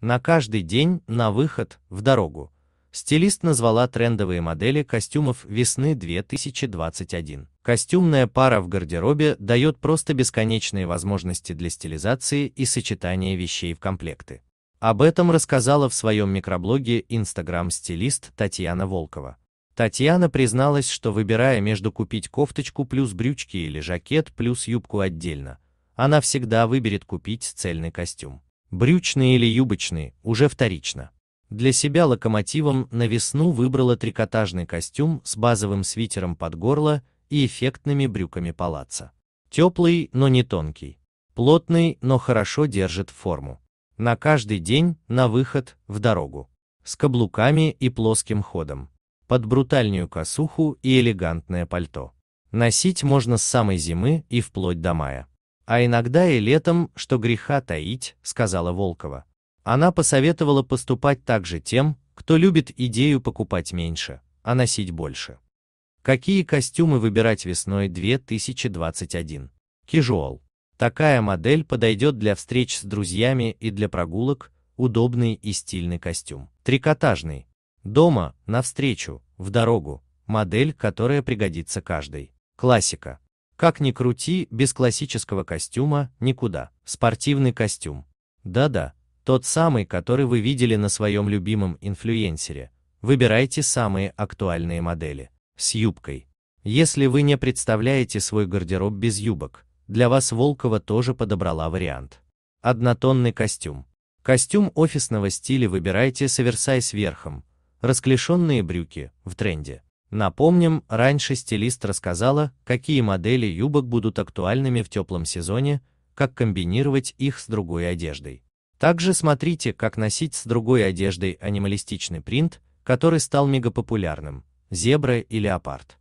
на каждый день на выход в дорогу. Стилист назвала трендовые модели костюмов весны 2021. Костюмная пара в гардеробе дает просто бесконечные возможности для стилизации и сочетания вещей в комплекты. Об этом рассказала в своем микроблоге инстаграм-стилист Татьяна Волкова. Татьяна призналась, что выбирая между купить кофточку плюс брючки или жакет плюс юбку отдельно, она всегда выберет купить цельный костюм брючные или юбочные, уже вторично. Для себя локомотивом на весну выбрала трикотажный костюм с базовым свитером под горло и эффектными брюками палаца. Теплый, но не тонкий. Плотный, но хорошо держит форму. На каждый день, на выход, в дорогу. С каблуками и плоским ходом. Под брутальную косуху и элегантное пальто. Носить можно с самой зимы и вплоть до мая а иногда и летом, что греха таить, сказала Волкова. Она посоветовала поступать также тем, кто любит идею покупать меньше, а носить больше. Какие костюмы выбирать весной 2021? Кижуал. Такая модель подойдет для встреч с друзьями и для прогулок, удобный и стильный костюм. Трикотажный. Дома, на встречу, в дорогу. Модель, которая пригодится каждой. Классика. Как ни крути, без классического костюма никуда. Спортивный костюм. Да-да, тот самый, который вы видели на своем любимом инфлюенсере. Выбирайте самые актуальные модели. С юбкой. Если вы не представляете свой гардероб без юбок, для вас Волкова тоже подобрала вариант. Однотонный костюм. Костюм офисного стиля выбирайте с оверсайз верхом, расклешенные брюки, в тренде. Напомним, раньше стилист рассказала, какие модели юбок будут актуальными в теплом сезоне, как комбинировать их с другой одеждой. Также смотрите, как носить с другой одеждой анималистичный принт, который стал мегапопулярным – зебра и леопард.